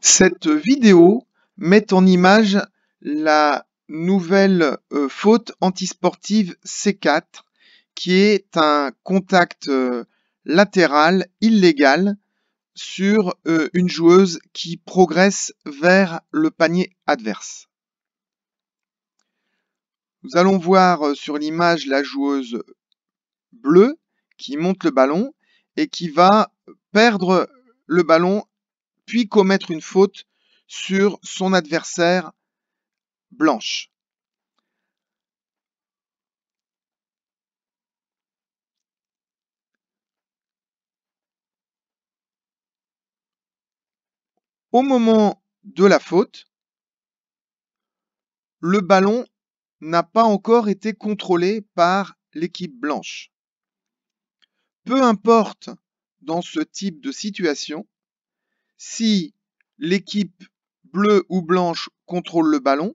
Cette vidéo met en image la nouvelle euh, faute antisportive C4 qui est un contact euh, latéral illégal sur euh, une joueuse qui progresse vers le panier adverse. Nous allons voir sur l'image la joueuse bleue qui monte le ballon et qui va perdre le ballon puis commettre une faute sur son adversaire blanche. Au moment de la faute, le ballon n'a pas encore été contrôlé par l'équipe blanche. Peu importe dans ce type de situation, si l'équipe bleue ou blanche contrôle le ballon,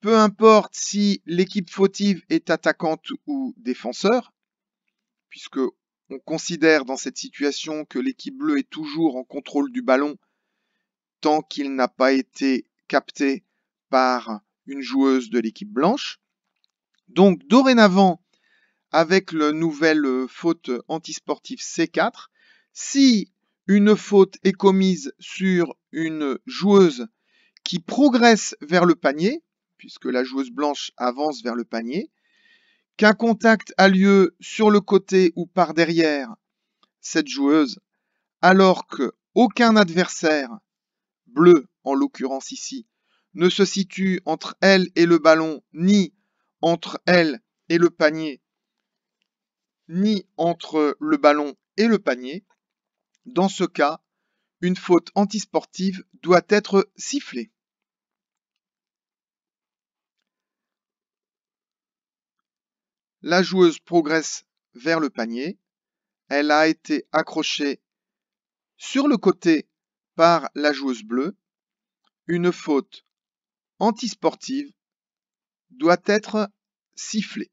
peu importe si l'équipe fautive est attaquante ou défenseur, puisque on considère dans cette situation que l'équipe bleue est toujours en contrôle du ballon tant qu'il n'a pas été capté par une joueuse de l'équipe blanche. Donc dorénavant, avec le nouvel euh, faute antisportive C4, si une faute est commise sur une joueuse qui progresse vers le panier, puisque la joueuse blanche avance vers le panier, qu'un contact a lieu sur le côté ou par derrière cette joueuse, alors qu'aucun adversaire, bleu en l'occurrence ici, ne se situe entre elle et le ballon, ni entre elle et le panier, ni entre le ballon et le panier, dans ce cas, une faute antisportive doit être sifflée. La joueuse progresse vers le panier. Elle a été accrochée sur le côté par la joueuse bleue. Une faute antisportive doit être sifflée.